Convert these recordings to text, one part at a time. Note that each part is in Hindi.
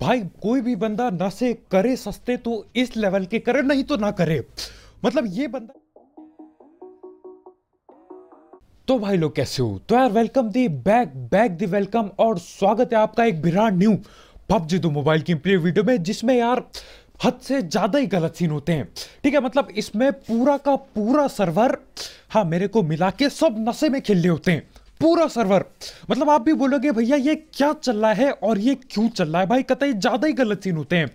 भाई कोई भी बंदा नशे करे सस्ते तो इस लेवल के करे नहीं तो ना करे मतलब ये बंदा तो भाई लोग कैसे हो तो यार welcome the back back the welcome और स्वागत है आपका एक बिराट न्यू पबजी दो मोबाइल की प्ले वीडियो में जिसमें यार हद से ज़्यादा ही गलत सीन होते हैं ठीक है मतलब इसमें पूरा का पूरा सर्वर हाँ मेरे को मिला के सब नशे में खेल रहे होते हैं पूरा सर्वर मतलब आप भी बोलोगे भैया ये क्या चल रहा है और ये क्यों चल रहा है भाई कतई ज़्यादा ही गलत सीन होते हैं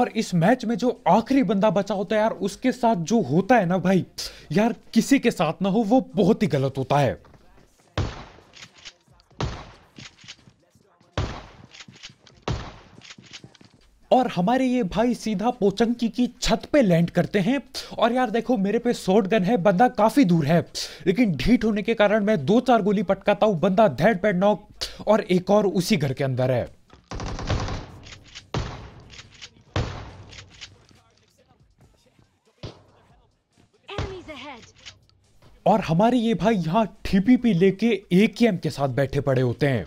और इस मैच में जो आखिरी बंदा बचा होता है यार उसके साथ जो होता है ना भाई यार किसी के साथ ना हो वो बहुत ही गलत होता है और हमारे ये भाई सीधा पोचंकी की छत पे लैंड करते हैं और यार देखो मेरे पे शॉर्ट गन है बंदा काफ़ी दूर है लेकिन ढीठ होने के कारण मैं दो चार गोली पटकाता हूँ बंदा धैड पैड नॉक और एक और उसी घर के अंदर है और हमारे ये भाई यहाँ ठीपीपी लेके एकेएम के साथ बैठे पड़े होते हैं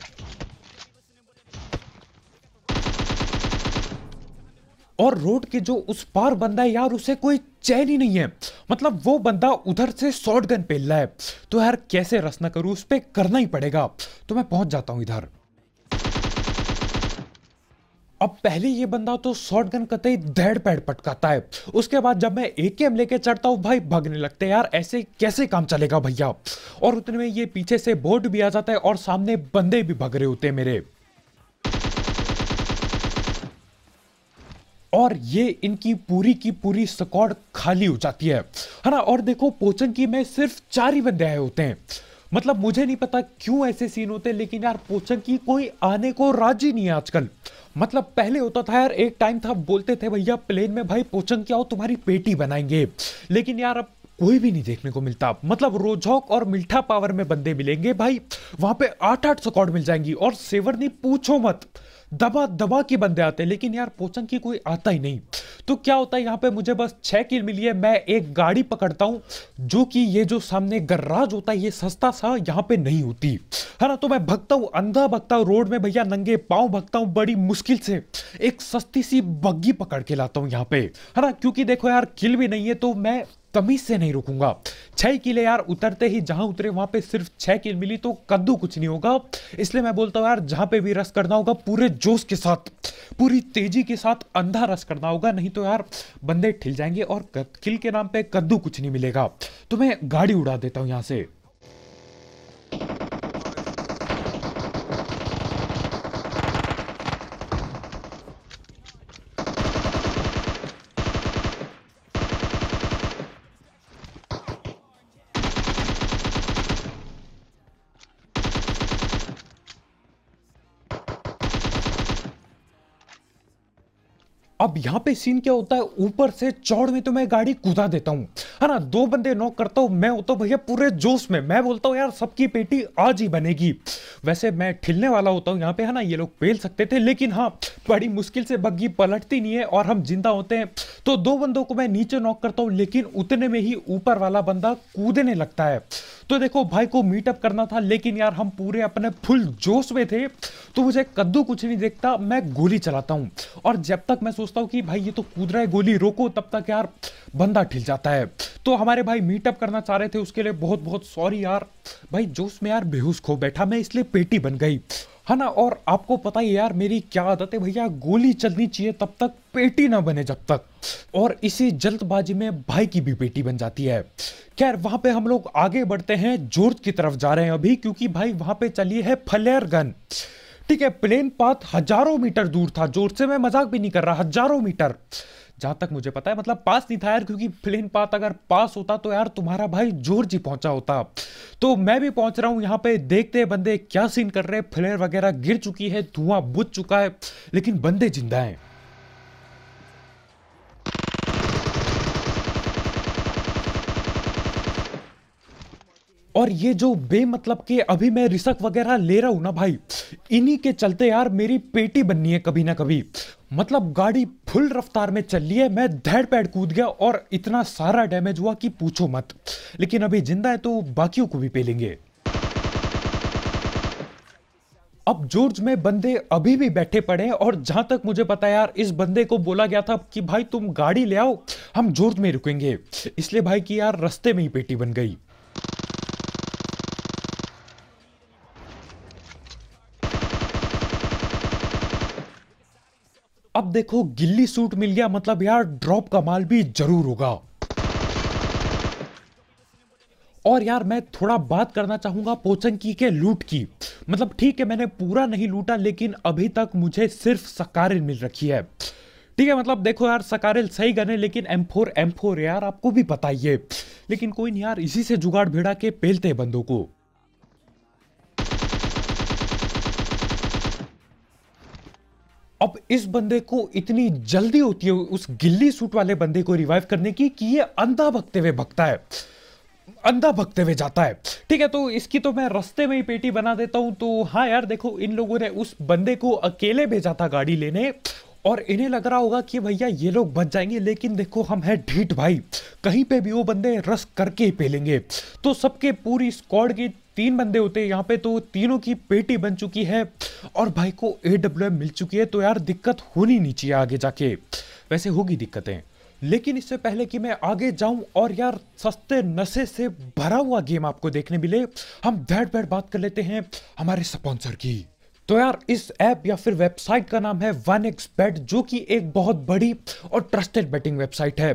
और रोड के जो उस पार बंदा है यार उसे कोई चैन ही नहीं है मतलब वो बंदा उधर से शॉर्ट गन पेल रहा है तो यार कैसे रसना करूं उस पर करना ही पड़ेगा तो मैं पहुंच जाता हूं इधर अब पहले ये बंदा तो शॉर्ट गन कत दैड़ पैड पटकाता है उसके बाद जब मैं एक एम लेके चढ़ता हूँ भाई भगने लगते हैं यार ऐसे कैसे काम चलेगा भैया और उतने में ये पीछे से बोर्ड भी आ जाता है और सामने बंदे भी भग रहे होते हैं मेरे और ये इनकी पूरी की पूरी स्कॉड खाली हो जाती है है ना और देखो पोचंकी में सिर्फ चार ही बंदे आए होते हैं मतलब मुझे नहीं पता क्यों ऐसे सीन होते लेकिन यार पोचंकी कोई आने को राजी नहीं है आजकल मतलब पहले होता था यार एक टाइम था बोलते थे भैया प्लेन में भाई पोचंकी आओ तुम्हारी पेटी बनाएंगे लेकिन यार अब कोई भी नहीं देखने को मिलता मतलब रोजौक और मिल्ठा पावर में बंदे मिलेंगे भाई वहां पे आठ आठ सकॉर्ड मिल जाएंगी और सेवर नहीं पूछो मत दबा दबा के बंदे आते हैं लेकिन यार पोचंग की कोई आता ही नहीं तो क्या होता है यहाँ पे मुझे बस छः किल मिली है मैं एक गाड़ी पकड़ता हूँ जो कि ये जो सामने गर्राज होता है ये सस्ता सा यहाँ पे नहीं होती है ना तो मैं भगता हूँ अंधा भगता हूँ रोड में भैया नंगे पाँव भगता हूँ बड़ी मुश्किल से एक सस्ती सी बग्गी पकड़ के लाता हूँ यहाँ पे है ना क्योंकि देखो यार किल भी नहीं है तो मैं कमी से नहीं रुकूंगा छह किले यार उतरते ही जहां उतरे वहां पे सिर्फ छह किल मिली तो कद्दू कुछ नहीं होगा इसलिए मैं बोलता हूँ यार जहां पे भी रस करना होगा पूरे जोश के साथ पूरी तेजी के साथ अंधा रस करना होगा नहीं तो यार बंदे ठिल जाएंगे और किल के नाम पे कद्दू कुछ नहीं मिलेगा तो मैं गाड़ी उड़ा देता हूँ यहाँ से अब यहाँ पे सीन क्या होता है ऊपर से चौड़ में तो मैं गाड़ी कूदा देता हूँ है ना दो बंदे नॉक करता हूँ मैं होता हूँ भैया पूरे जोश में मैं बोलता हूँ यार सबकी पेटी आज ही बनेगी वैसे मैं ठिलने वाला होता हूँ यहाँ पे है ना ये लोग पेल सकते थे लेकिन हाँ बड़ी मुश्किल से बग्घी पलटती नहीं है और हम जिंदा होते हैं तो दो बंदों को मैं नीचे नॉक करता हूँ लेकिन उतने में ही ऊपर वाला बंदा कूदने लगता है तो देखो भाई को मीटअप करना था लेकिन यार हम पूरे अपने फुल जोश में थे तो मुझे कद्दू कुछ नहीं देखता मैं गोली चलाता हूँ और जब तक मैं सोच सोचता हूँ कि भाई ये तो कूद रहा है गोली रोको तब तक यार बंदा ठिल जाता है तो हमारे भाई मीटअप करना चाह रहे थे उसके लिए बहुत बहुत सॉरी यार भाई जोश में यार बेहोश खो बैठा मैं इसलिए पेटी बन गई है ना और आपको पता ही यार मेरी क्या आदत है भैया गोली चलनी चाहिए तब तक पेटी ना बने जब तक और इसी जल्दबाजी में भाई की भी पेटी बन जाती है खैर वहां पे हम लोग आगे बढ़ते हैं जोर्ज की तरफ जा रहे हैं अभी क्योंकि भाई वहां पे चली है फलेर गन ठीक है प्लेन पाथ हजारों मीटर दूर था जोर से मैं मजाक भी नहीं कर रहा हजारों मीटर जहाँ तक मुझे पता है मतलब पास नहीं था यार क्योंकि प्लेन पाथ अगर पास होता तो यार तुम्हारा भाई जोर्ज ही पहुंचा होता तो मैं भी पहुंच रहा हूँ यहाँ पे देखते हैं बंदे क्या सीन कर रहे हैं फ्लेयर वगैरह गिर चुकी है धुआं बुझ चुका है लेकिन बंदे जिंदा हैं और ये जो बेमतलब के अभी मैं रिसक वगैरह ले रहा हूं ना भाई इन्हीं के चलते यार मेरी पेटी बननी है कभी ना कभी मतलब गाड़ी फुल रफ्तार में चल रही है मैं धैड़ पैड कूद गया और इतना सारा डैमेज हुआ कि पूछो मत लेकिन अभी जिंदा है तो बाकियों को भी पे लेंगे अब जॉर्ज में बंदे अभी भी बैठे पड़े हैं और जहां तक मुझे पता यार इस बंदे को बोला गया था कि भाई तुम गाड़ी ले आओ हम जॉर्ज में रुकेंगे इसलिए भाई की यार रस्ते में ही पेटी बन गई अब देखो गिल्ली सूट मिल गया मतलब यार ड्रॉप का माल भी जरूर होगा और यार मैं थोड़ा बात करना चाहूंगा पोचंकी के लूट की मतलब ठीक है मैंने पूरा नहीं लूटा लेकिन अभी तक मुझे सिर्फ सकारिल मिल रखी है ठीक है मतलब देखो यार सकारिल सही गने लेकिन एम फोर एम फोर यार आपको भी बताइए लेकिन कोई नहीं यार इसी से जुगाड़ भिड़ा के पेलते बंदों को अब इस बंदे को इतनी जल्दी होती है उस गिल्ली सूट वाले बंदे को रिवाइव करने की कि ये अंधा भगते हुए भगता है अंधा भगते हुए जाता है ठीक है तो इसकी तो मैं रस्ते में ही पेटी बना देता हूं तो हाँ यार देखो इन लोगों ने उस बंदे को अकेले भेजा था गाड़ी लेने और इन्हें लग रहा होगा कि भैया ये लोग बच जाएंगे लेकिन देखो हम हैं ढीठ भाई कहीं पे भी वो बंदे रस करके ही पेलेंगे तो सबके पूरी स्क्वाड की तीन बंदे होते हैं यहाँ पे तो तीनों की पेटी बन चुकी है और भाई को ए डब्ल्यू मिल चुकी है तो यार दिक्कत होनी नहीं चाहिए आगे जाके वैसे होगी दिक्कतें लेकिन इससे पहले कि मैं आगे जाऊं और यार सस्ते नशे से भरा हुआ गेम आपको देखने मिले हम बैठ बैठ बात कर लेते हैं हमारे स्पॉन्सर की तो यार इस ऐप या फिर वेबसाइट का नाम है वन एक्स बैट जो कि एक बहुत बड़ी और ट्रस्टेड बैटिंग वेबसाइट है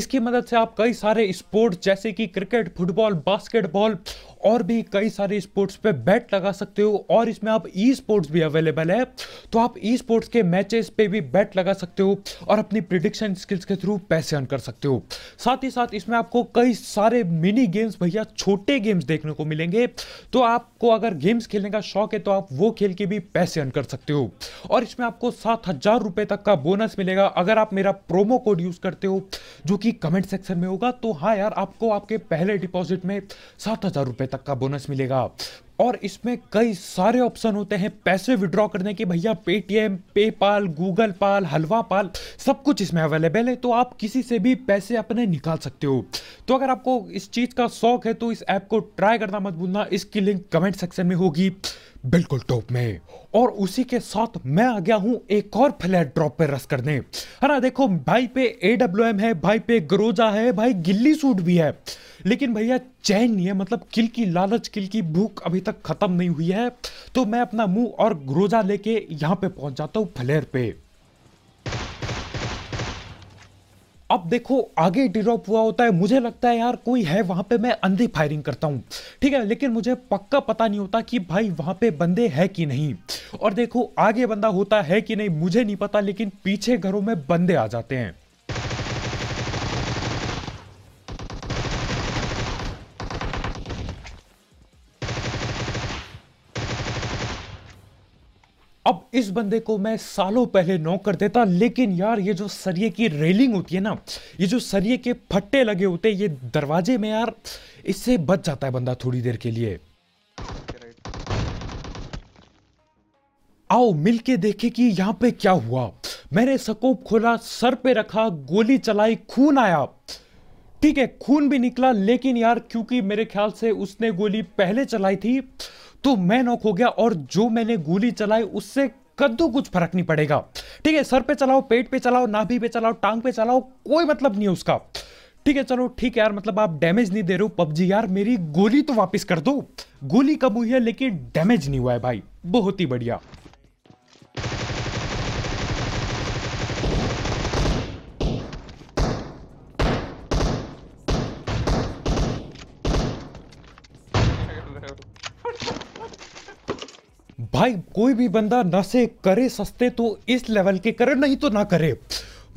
इसकी मदद से आप कई सारे स्पोर्ट्स जैसे कि क्रिकेट फुटबॉल बास्केटबॉल और भी कई सारे स्पोर्ट्स पे बैट लगा सकते हो और इसमें आप ई स्पोर्ट्स भी अवेलेबल है तो आप ई स्पोर्ट्स के मैचेस पे भी बैट लगा सकते हो और अपनी प्रिडिक्शन स्किल्स के थ्रू पैसे अर्न कर सकते हो साथ ही साथ इसमें आपको कई सारे मिनी गेम्स भैया छोटे गेम्स देखने को मिलेंगे तो आपको अगर गेम्स खेलने का शौक है तो आप वो खेल के भी पैसे अर्न कर सकते हो और इसमें आपको सात हजार रुपये तक का बोनस मिलेगा अगर आप मेरा प्रोमो कोड यूज़ करते हो जो कि कमेंट सेक्शन में होगा तो हाँ यार आपको आपके पहले डिपॉजिट में सात हजार रुपये तक का बोनस मिलेगा और इसमें कई सारे ऑप्शन होते हैं पैसे विड्रॉ करने के भैया पेटीएम पेपाल गूगल पाल हलवा पाल सब कुछ इसमें अवेलेबल है तो आप किसी से भी पैसे अपने निकाल सकते हो तो अगर आपको इस चीज़ का शौक है तो इस ऐप को ट्राई करना मत भूलना इसकी लिंक कमेंट सेक्शन में होगी बिल्कुल टॉप में और उसी के साथ मैं आ गया हूं एक और फ्लैट ड्रॉप पे रस करने है ना देखो भाई पे ए डब्ल्यू एम है भाई पे गरोजा है भाई गिल्ली सूट भी है लेकिन भैया चैन नहीं है मतलब किल की लालच किल की भूख अभी तक ख़त्म नहीं हुई है तो मैं अपना मुंह और ग्रोजा लेके यहाँ पे पहुंच जाता हूँ फ्लेयर पे अब देखो आगे ड्रॉप हुआ होता है मुझे लगता है यार कोई है वहां पे मैं अंधी फायरिंग करता हूँ ठीक है लेकिन मुझे पक्का पता नहीं होता कि भाई वहां पे बंदे है कि नहीं और देखो आगे बंदा होता है कि नहीं मुझे नहीं पता लेकिन पीछे घरों में बंदे आ जाते हैं इस बंदे को मैं सालों पहले नौकर कर देता लेकिन यार ये जो सरिये की रेलिंग होती है ना ये जो सरिये के फट्टे लगे होते हैं ये दरवाजे में यार इससे बच जाता है बंदा थोड़ी देर के लिए आओ मिलके देखे कि यहाँ पे क्या हुआ मैंने सकोप खोला सर पे रखा गोली चलाई खून आया ठीक है खून भी निकला लेकिन यार क्योंकि मेरे ख्याल से उसने गोली पहले चलाई थी तो मैं नॉक हो गया और जो मैंने गोली चलाई उससे कद्दू कुछ फर्क नहीं पड़ेगा ठीक है सर पे चलाओ पेट पे चलाओ नाभि पे चलाओ टांग पे चलाओ कोई मतलब नहीं है उसका ठीक है चलो ठीक है यार मतलब आप डैमेज नहीं दे रहे हो पबजी यार मेरी गोली तो वापस कर दो गोली कब हुई है लेकिन डैमेज नहीं हुआ है भाई बहुत ही बढ़िया भाई कोई भी बंदा से करे सस्ते तो इस लेवल के करे नहीं तो ना करे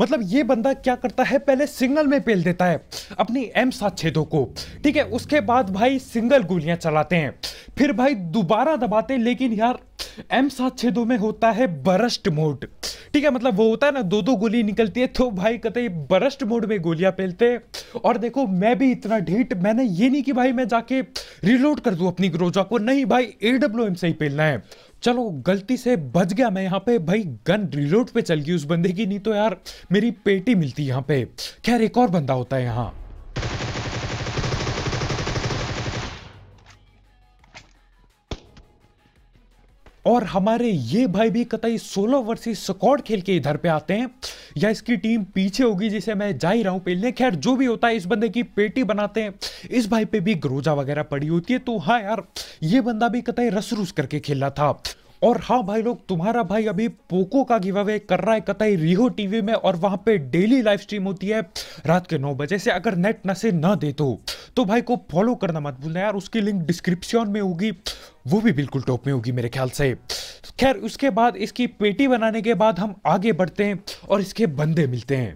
मतलब ये बंदा क्या करता है पहले सिंगल में पेल देता है अपनी एम सात छेदों को ठीक है उसके बाद भाई सिंगल गोलियां चलाते हैं फिर भाई दोबारा दबाते लेकिन यार एम सात छेदों में होता है बरस्ट मोड ठीक है मतलब वो होता है ना दो दो गोली निकलती है तो भाई कहते बरस्ट मोड में गोलियां हैं और देखो मैं भी इतना ढीट मैंने ये नहीं कि भाई मैं जाके रिलोड कर दूं अपनी ग्रोजा को नहीं भाई ए से ही पेलना है चलो गलती से बच गया मैं यहाँ पे भाई गन रिलोड पे चल गई उस बंदे की नहीं तो यार मेरी पेटी मिलती यहाँ पे खैर एक और बंदा होता है यहाँ और हमारे ये भाई भी कतई सोलह वर्षीय स्कॉड खेल के इधर पे आते हैं या इसकी टीम पीछे होगी जिसे मैं जा ही रहा हूँ पहले खैर जो भी होता है इस बंदे की पेटी बनाते हैं इस भाई पे भी ग्रोजा वगैरह पड़ी होती है तो हाँ यार ये बंदा भी कतई रस रूस करके खेला था और हाँ भाई लोग तुम्हारा भाई अभी पोको का गिव अवे कर रहा है कतई रिहो टीवी में और वहाँ पे डेली लाइव स्ट्रीम होती है रात के नौ बजे से अगर नेट न ना दे तो तो भाई को फॉलो करना मत भूलना यार उसकी लिंक डिस्क्रिप्शन में होगी वो भी बिल्कुल टॉप में होगी मेरे ख्याल से खैर उसके बाद इसकी पेटी बनाने के बाद हम आगे बढ़ते हैं और इसके बंदे मिलते हैं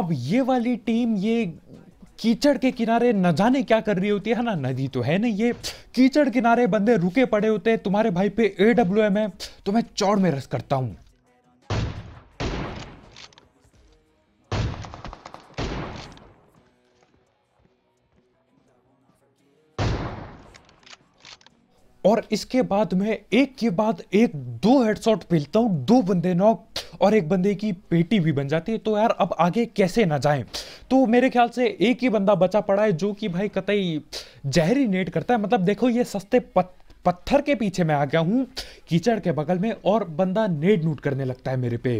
अब ये वाली टीम ये कीचड़ के किनारे न जाने क्या कर रही होती है ना नदी तो है नहीं ये कीचड़ किनारे बंदे रुके पड़े होते हैं तुम्हारे भाई पे ए डब्ल्यू एम है तो मैं चौड़ में रस करता हूँ और इसके बाद मैं एक के बाद एक दो हेडशॉट पीलता हूँ दो बंदे नॉक और एक बंदे की पेटी भी बन जाती है तो यार अब आगे कैसे ना जाए तो मेरे ख्याल से एक ही बंदा बचा पड़ा है जो कि भाई कतई जहरी नेट करता है मतलब देखो ये सस्ते पत, पत्थर के पीछे मैं आ गया हूँ कीचड़ के बगल में और बंदा नेट नूट करने लगता है मेरे पे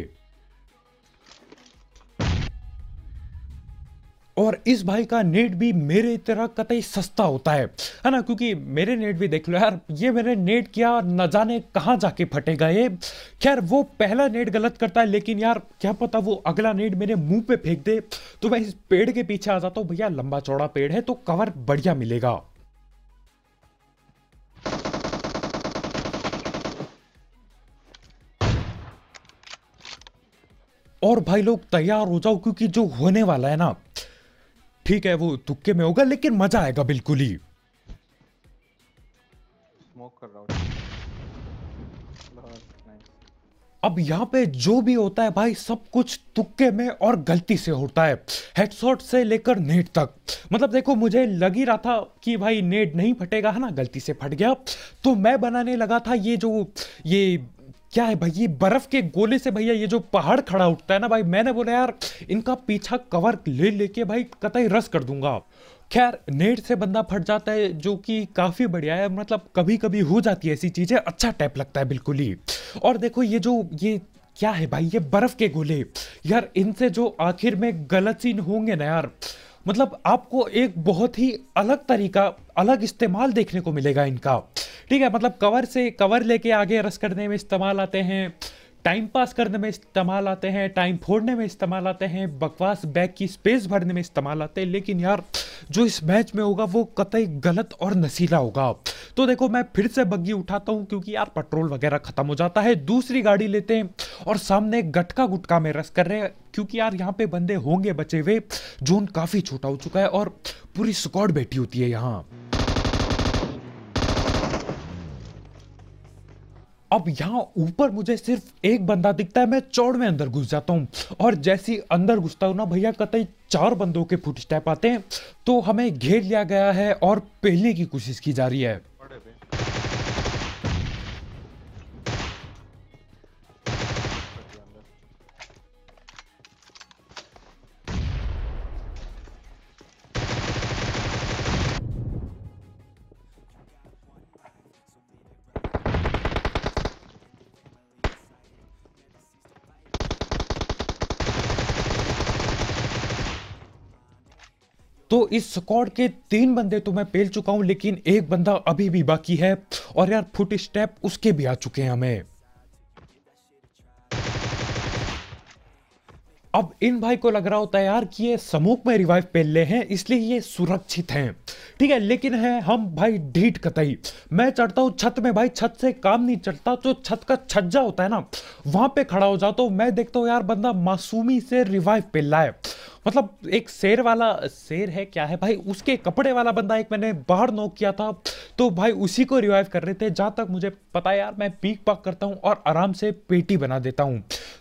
और इस भाई का नेट भी मेरे तरह कतई सस्ता होता है है ना क्योंकि मेरे नेट भी देख लो यार ये मैंने नेट और न जाने कहाँ जाके फटेगा ये खैर वो पहला नेट गलत करता है लेकिन यार क्या पता वो अगला नेट मेरे मुंह पे फेंक दे तो मैं इस पेड़ के पीछे आ जाता हूँ भैया लंबा चौड़ा पेड़ है तो कवर बढ़िया मिलेगा और भाई लोग तैयार हो जाओ क्योंकि जो होने वाला है ना ठीक है वो तुक्के में होगा लेकिन मजा आएगा बिल्कुल ही अब यहाँ पे जो भी होता है भाई सब कुछ तुक्के में और गलती से होता है हेडशॉट से लेकर नेट तक मतलब देखो मुझे लग ही रहा था कि भाई नेट नहीं फटेगा है ना गलती से फट गया तो मैं बनाने लगा था ये जो ये क्या है भाई ये बर्फ के गोले से भैया ये जो पहाड़ खड़ा उठता है ना भाई मैंने बोला यार इनका पीछा कवर ले लेके भाई कतई रस कर दूंगा खैर नेट से बंदा फट जाता है जो कि काफ़ी बढ़िया है मतलब कभी कभी हो जाती है ऐसी चीज़ें अच्छा टैप लगता है बिल्कुल ही और देखो ये जो ये क्या है भाई ये बर्फ़ के गोले यार इनसे जो आखिर में गलत सीन होंगे ना यार मतलब आपको एक बहुत ही अलग तरीका अलग इस्तेमाल देखने को मिलेगा इनका ठीक है मतलब कवर से कवर लेके आगे रस करने में इस्तेमाल आते हैं टाइम पास करने में इस्तेमाल आते हैं टाइम फोड़ने में इस्तेमाल आते हैं बकवास बैग की स्पेस भरने में इस्तेमाल आते हैं लेकिन यार जो इस मैच में होगा वो कतई गलत और नशीला होगा तो देखो मैं फिर से बग्गी उठाता हूँ क्योंकि यार पेट्रोल वगैरह खत्म हो जाता है दूसरी गाड़ी लेते हैं और सामने गटका गुटका में रस कर रहे हैं क्योंकि यार यहाँ पे बंदे होंगे बचे हुए जोन काफ़ी छोटा हो चुका है और पूरी स्कॉड बैठी होती है यहाँ अब यहाँ ऊपर मुझे सिर्फ एक बंदा दिखता है मैं चौड़ में अंदर घुस जाता हूँ और जैसे ही अंदर घुसता हूँ ना भैया कतई चार बंदों के फुट स्टेप आते हैं तो हमें घेर लिया गया है और पहले की कोशिश की जा रही है तो इस स्कॉड के तीन बंदे तो मैं पेल चुका हूं लेकिन एक बंदा अभी भी बाकी है और यार फुट स्टेप उसके भी आ चुके हैं हमें अब इन भाई को लग रहा होता है यार कि ये समूह में रिवाइव ले हैं इसलिए ये सुरक्षित हैं ठीक है लेकिन है हम भाई ढीठ कतई मैं चढ़ता हूँ छत में भाई छत से काम नहीं चढ़ता तो छत का छज्जा होता है ना वहां पे खड़ा हो जाता हूँ मैं देखता हूँ यार बंदा मासूमी से रिवाइव पहला लाए मतलब एक शेर वाला शेर है क्या है भाई उसके कपड़े वाला बंदा एक मैंने बाहर नोक किया था तो भाई उसी को रिवाइव कर रहे थे जहाँ तक मुझे पता है यार मैं पीक पाक करता हूँ और आराम से पेटी बना देता हूँ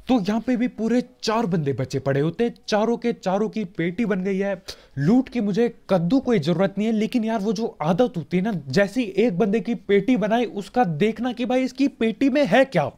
तो यहाँ पे भी पूरे चार बंदे बचे पड़े होते चारों के चारों की पेटी बन गई है लूट की मुझे कद्दू कोई ज़रूरत नहीं है लेकिन यार वो जो आदत होती है ना जैसी एक बंदे की पेटी बनाई उसका देखना कि भाई इसकी पेटी में है क्या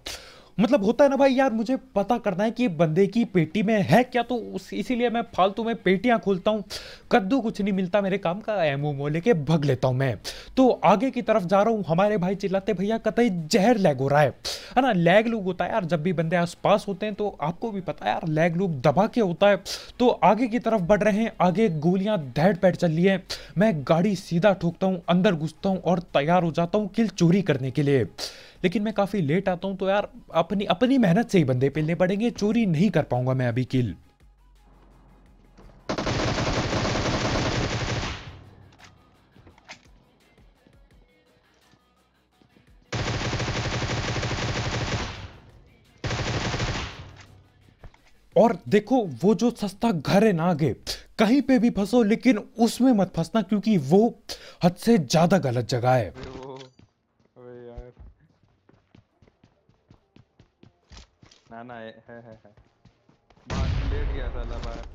मतलब होता है ना भाई यार मुझे पता करना है कि बंदे की पेटी में है क्या तो उस इसीलिए मैं फालतू में पेटियां खोलता हूँ कद्दू कुछ नहीं मिलता मेरे काम का एम ओ लेके भग लेता हूँ मैं तो आगे की तरफ जा रहा हूँ हमारे भाई चिल्लाते भैया कतई जहर लैग हो रहा है है ना लैग लूग होता है यार जब भी बंदे आस होते हैं तो आपको भी पता है यार लैग लूग दबा के होता है तो आगे की तरफ बढ़ रहे हैं आगे गोलियां धैड़ पैट चल रही है मैं गाड़ी सीधा ठोकता हूँ अंदर घुसता हूँ और तैयार हो जाता हूँ किल चोरी करने के लिए लेकिन मैं काफ़ी लेट आता हूं तो यार अपनी अपनी मेहनत से ही बंदे पिलने पड़ेंगे चोरी नहीं कर पाऊंगा मैं अभी किल और देखो वो जो सस्ता घर है ना आगे कहीं पे भी फंसो लेकिन उसमें मत फंसना क्योंकि वो हद से ज्यादा गलत जगह है ना ना है है है, है। लेट गया साला बाहर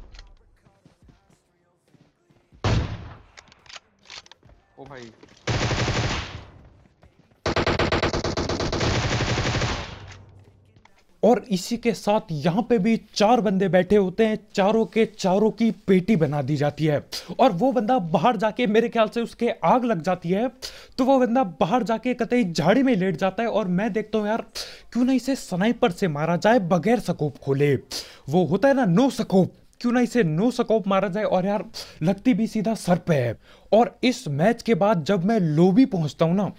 ओ भाई और इसी के साथ यहाँ पे भी चार बंदे बैठे होते हैं चारों के चारों की पेटी बना दी जाती है और वो बंदा बाहर जाके मेरे ख्याल से उसके आग लग जाती है तो वो बंदा बाहर जाके कतई झाड़ी में लेट जाता है और मैं देखता हूँ यार क्यों ना इसे स्नाइपर से मारा जाए बगैर सकोप खोले वो होता है ना नो सकोप क्यों ना इसे नो सकोप मारा जाए और यार लगती भी सीधा सर पे है और इस मैच के बाद जब मैं लोबी पहुंचता हूं ना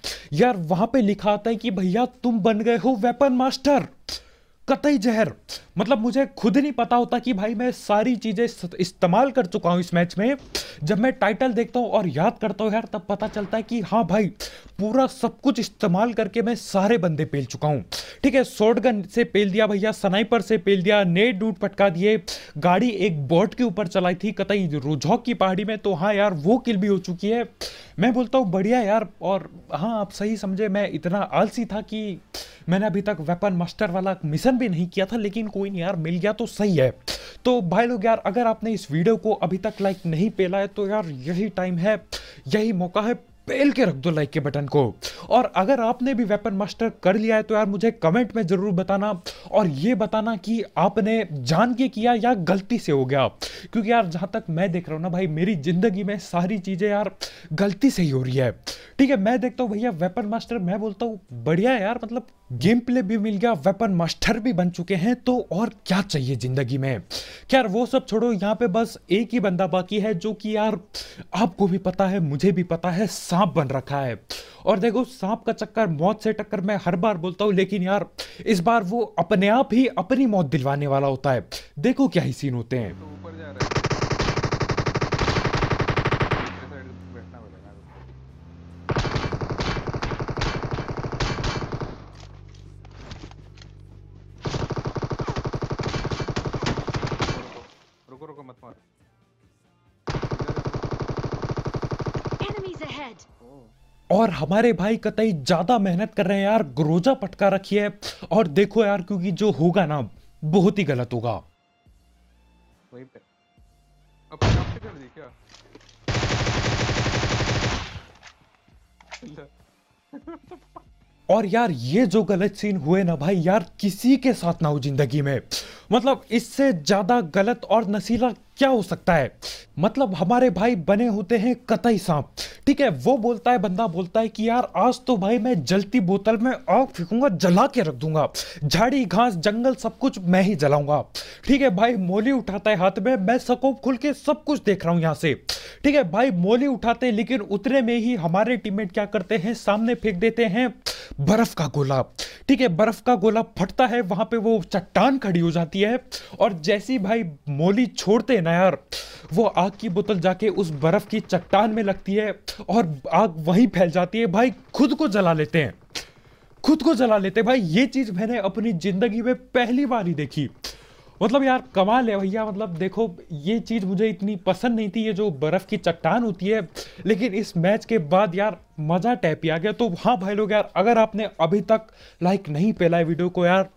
यार वहां पे लिखा आता है कि भैया तुम बन गए हो वेपन मास्टर कतई जहर मतलब मुझे खुद नहीं पता होता कि भाई मैं सारी चीज़ें इस्तेमाल कर चुका हूं इस मैच में जब मैं टाइटल देखता हूं और याद करता हूं यार तब पता चलता है कि हाँ भाई पूरा सब कुछ इस्तेमाल करके मैं सारे बंदे पेल चुका हूं ठीक है शॉर्ट गन से पेल दिया भैया स्नाइपर से पेल दिया नेट डूट पटका दिए गाड़ी एक बोट के ऊपर चलाई थी कतई रुझौक की पहाड़ी में तो हाँ यार वो किल भी हो चुकी है मैं बोलता हूँ बढ़िया यार और हाँ आप सही समझे मैं इतना आलसी था कि मैंने अभी तक वेपन मास्टर वाला मिशन रिटर्न भी नहीं किया था लेकिन कोई नहीं यार मिल गया तो सही है तो भाई लोग यार अगर आपने इस वीडियो को अभी तक लाइक नहीं पेला है तो यार यही टाइम है यही मौका है पेल के रख दो लाइक के बटन को और अगर आपने भी वेपन मास्टर कर लिया है तो यार मुझे कमेंट में ज़रूर बताना और ये बताना कि आपने जान के किया या गलती से हो गया क्योंकि यार जहाँ तक मैं देख रहा हूँ ना भाई मेरी ज़िंदगी में सारी चीज़ें यार गलती से ही हो रही है ठीक है मैं देखता हूँ भैया वेपन मास्टर मैं बोलता हूँ बढ़िया यार मतलब गेम प्ले भी मिल गया वेपन मास्टर भी बन चुके हैं तो और क्या चाहिए जिंदगी में यार वो सब छोड़ो यहाँ पे बस एक ही बंदा बाकी है जो कि यार आपको भी पता है मुझे भी पता है सांप बन रखा है और देखो सांप का चक्कर मौत से टक्कर मैं हर बार बोलता हूँ लेकिन यार इस बार वो अपने आप ही अपनी मौत दिलवाने वाला होता है देखो क्या ही सीन होते हैं तो हमारे भाई कतई ज़्यादा मेहनत कर रहे हैं यार ग्रोजा पटका रखी है और देखो यार क्योंकि जो होगा ना बहुत ही गलत होगा और यार ये जो गलत सीन हुए ना भाई यार किसी के साथ ना हो जिंदगी में मतलब इससे ज्यादा गलत और नशीला क्या हो सकता है मतलब हमारे भाई बने होते हैं कतई सांप ठीक है वो बोलता है बंदा बोलता है कि यार आज तो भाई मैं जलती बोतल में आग फेंकूंगा जला के रख दूंगा झाड़ी घास जंगल सब कुछ मैं ही जलाऊंगा ठीक है भाई मोली उठाता है हाथ में मैं सकोप खुल के सब कुछ देख रहा हूँ यहाँ से ठीक है भाई मोली उठाते हैं लेकिन उतरे में ही हमारे टीममेट क्या करते हैं सामने फेंक देते हैं बर्फ का गोला ठीक है बर्फ का गोला फटता है वहां पे वो चट्टान खड़ी हो जाती है और जैसी भाई मोली छोड़ते ना ना यार वो आग की बोतल जाके उस बर्फ़ की चट्टान में लगती है और आग वहीं फैल जाती है भाई खुद को जला लेते हैं खुद को जला लेते हैं भाई ये चीज़ मैंने अपनी ज़िंदगी में पहली बार ही देखी मतलब यार कमाल है भैया मतलब देखो ये चीज़ मुझे इतनी पसंद नहीं थी ये जो बर्फ़ की चट्टान होती है लेकिन इस मैच के बाद यार मज़ा टैप ही आ गया तो हाँ भाई लोग यार अगर आपने अभी तक लाइक नहीं पहला है वीडियो को यार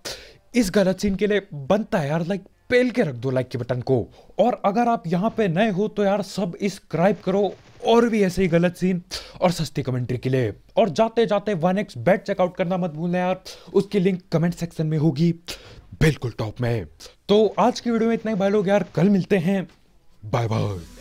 इस गलत सीन के लिए बनता है यार लाइक पेल के रख दो लाइक के बटन को और अगर आप यहाँ पे नए हो तो यार सब इसक्राइब करो और भी ऐसे ही गलत सीन और सस्ती कमेंट्री के लिए और जाते जाते वन एक्स बेट चेकआउट करना मत भूलना यार उसकी लिंक कमेंट सेक्शन में होगी बिल्कुल टॉप में तो आज की वीडियो में इतना ही भाई लोग यार कल मिलते हैं बाय बाय